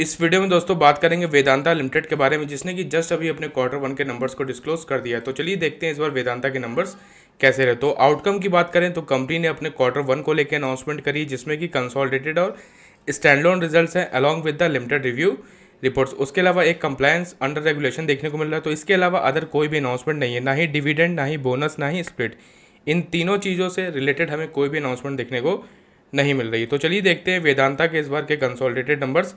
इस वीडियो में दोस्तों बात करेंगे वेदांता लिमिटेड के बारे में जिसने कि जस्ट अभी अपने क्वार्टर वन के नंबर्स को डिस्क्लोज कर दिया तो चलिए देखते हैं इस बार वेदांता के नंबर्स कैसे रहे तो आउटकम की बात करें तो कंपनी ने अपने क्वार्टर वन को लेकर अनाउंसमेंट करी जिसमें कि कंसोलिडेटेड और स्टैंडलोन रिजल्ट हैं along with the limited review reports उसके अलावा एक कंप्लायंस अंडर रेगुलेशन देखने को मिल रहा है तो इसके अलावा अदर कोई भी अनाउंसमेंट नहीं है ना ही डिविडेंड ना ही बोनस ना ही स्प्लिट इन तीनों चीज़ों से रिलेटेड हमें कोई भी अनाउंसमेंट देखने को नहीं मिल रही तो चलिए देखते हैं वेदांता के इस बार के कंसोलिडेटेड नंबर्स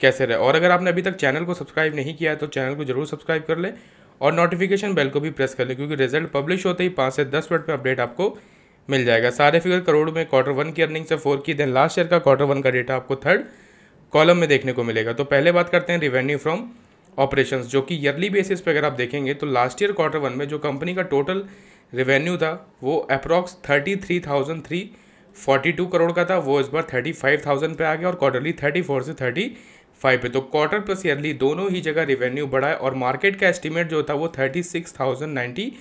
कैसे रहे और अगर आपने अभी तक चैनल को सब्सक्राइब नहीं किया है तो चैनल को जरूर सब्सक्राइब कर लें और नोटिफिकेशन बेल को भी प्रेस कर लें क्योंकि रिजल्ट पब्लिश होते ही पाँच से दस मिनट में अपडेट आपको मिल जाएगा सारे फिगर करोड़ में क्वार्टर वन की अर्निंग से फोर की देन लास्ट ईयर का क्वार्टर वन का डेटा आपको थर्ड कॉलम में देखने को मिलेगा तो पहले बात करते हैं रिवेन्यू फ्रॉम ऑपरेशन जो कि ईयरली बेसिस पर अगर आप देखेंगे तो लास्ट ईयर क्वार्टर वन में जो कंपनी का टोटल रिवेन्यू था वो approx thirty three thousand three forty two crore का था वो इस बार थर्टी फाइव थाउजेंड पर आ गया और क्वार्टरली थर्टी फोर से थर्टी फाइव पे तो क्वार्टर प्लस ईयरली दोनों ही जगह रिवेन्यू बढ़ा है और मार्केट का एस्टिमेट जो था वो thirty six thousand ninety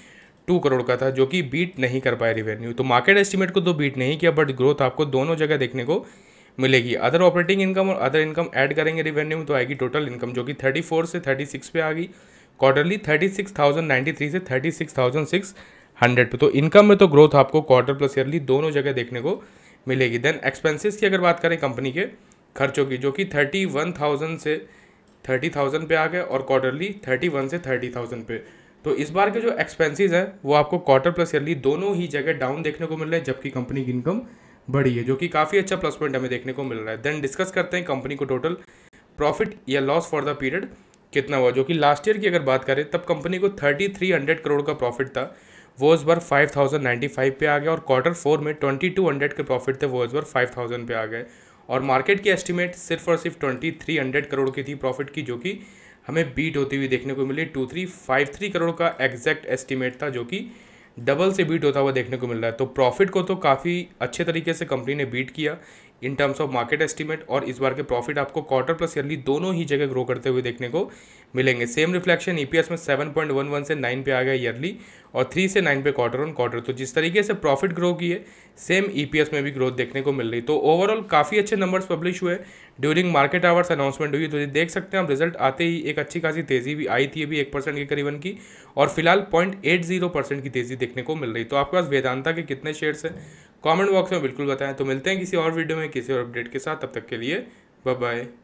two crore का था जो कि बीट नहीं कर पाया रिवेन्यू तो मार्केट एस्टिमेट को तो बीट नहीं किया बट ग्रोथ आपको दोनों जगह देखने को मिलेगी अदर ऑपरेटिंग इनकम और अदर इनकम ऐड करेंगे रिवेन्यू में तो आएगी टोटल इनकम जो कि थर्टी फोर से थर्टी सिक्स पे आ गई quarterly thirty six thousand ninety three से thirty six thousand six hundred पे तो इनकम में तो ग्रोथ आपको क्वार्टर प्लस ईयरली दोनों जगह देखने को मिलेगी देन एक्सपेंसिस की अगर बात करें कंपनी के खर्चों की जो कि थर्टी वन थाउजेंड से थर्टी थाउजेंड पे आ गए और क्वार्टरली थर्टी वन से थर्टी थाउजेंड पे तो इस बार के जो एक्सपेंसेस हैं वो आपको क्वार्टर प्लस ईयरली दोनों ही जगह डाउन देखने को मिल रहा है जबकि कंपनी की इनकम बढ़ी है जो कि काफ़ी अच्छा प्लस पॉइंट हमें देखने को मिल रहा है देन डिस्कस करते हैं कंपनी को टोटल प्रॉफिट या लॉस फॉर द पीरियड कितना हुआ जो कि लास्ट ईयर की अगर बात करें तब कंपनी को थर्टी थ्री हंड्रेड करोड़ का प्रॉफिट था वो इस बार फाइव थाउजेंड नाइन्टी फाइव पे आ गया और क्वार्टर फोर में ट्वेंटी टू हंड्रेड के प्रॉफिट थे वो इस बार फाइव थाउजेंड पे आ गए और मार्केट की एस्टिमेट सिर्फ और सिर्फ ट्वेंटी थ्री हंड्रेड करोड़ की थी प्रॉफिट की जो कि हमें बीट होती हुई देखने को मिली two three five three crore का एग्जैक्ट एस्टिमेट था जो कि डबल से बीट होता हुआ देखने को मिल रहा है तो प्रॉफिट को तो काफ़ी अच्छे तरीके से कंपनी ने बीट किया in terms of market estimate और इस बार के प्रॉफिट आपको क्वार्टर प्लस ईयरली दोनों ही जगह ग्रो करते हुए देखने को मिलेंगे सेम रिफ्लेक्शन ईपीएस में 7.11 से 9 पे आ गया ईयरली और 3 से 9 पे क्वार्टर ऑन क्वार्टर तो जिस तरीके से प्रॉफिट ग्रो की है सेम ईपीएस में भी ग्रोथ देखने को मिल रही तो ओवरऑल काफ़ी अच्छे नंबर्स पब्लिश हुए ड्यूरिंग मार्केट आवर्स अनाउंसमेंट हुई तो ये देख सकते हैं आप रिजल्ट आते ही एक अच्छी खासी तेज़ी भी आई थी अभी एक परसेंट के करीबन की और फिलहाल पॉइंट एट जीरो परसेंट की तेज़ी देखने को मिल रही तो आपके पास वेदांता के कितने शेयर्स हैं कमेंट बॉक्स में बिल्कुल बताएं तो मिलते हैं किसी और वीडियो में किसी और अपडेट के साथ तब तक के लिए बाय बाय